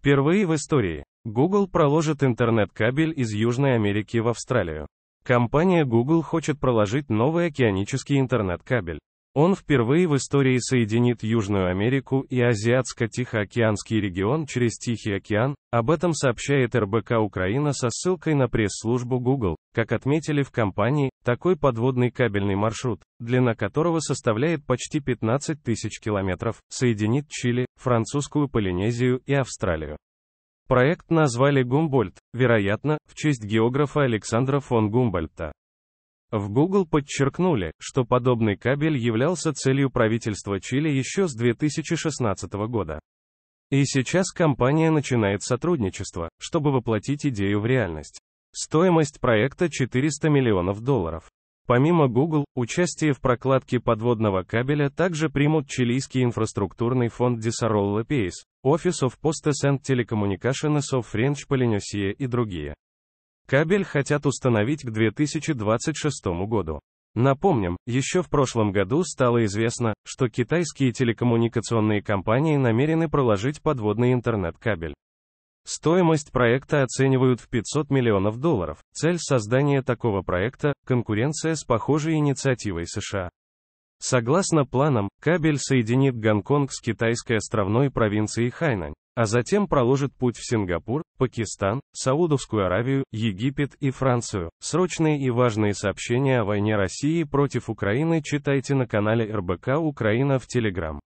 Впервые в истории Google проложит интернет-кабель из Южной Америки в Австралию. Компания Google хочет проложить новый океанический интернет-кабель. Он впервые в истории соединит Южную Америку и Азиатско-Тихоокеанский регион через Тихий океан, об этом сообщает РБК Украина со ссылкой на пресс-службу Google. Как отметили в компании, такой подводный кабельный маршрут, длина которого составляет почти 15 тысяч километров, соединит Чили, французскую Полинезию и Австралию. Проект назвали Гумбольд, вероятно, в честь географа Александра фон Гумбольдта. В Google подчеркнули, что подобный кабель являлся целью правительства Чили еще с 2016 года. И сейчас компания начинает сотрудничество, чтобы воплотить идею в реальность. Стоимость проекта 400 миллионов долларов. Помимо Google, участие в прокладке подводного кабеля также примут чилийский инфраструктурный фонд Desarolla Pays, Office of Postes and Telecommunications of French Polynesia и другие. Кабель хотят установить к 2026 году. Напомним, еще в прошлом году стало известно, что китайские телекоммуникационные компании намерены проложить подводный интернет-кабель. Стоимость проекта оценивают в 500 миллионов долларов. Цель создания такого проекта – конкуренция с похожей инициативой США. Согласно планам, кабель соединит Гонконг с китайской островной провинцией Хайнань, а затем проложит путь в Сингапур, Пакистан, Саудовскую Аравию, Египет и Францию. Срочные и важные сообщения о войне России против Украины читайте на канале РБК Украина в Телеграм.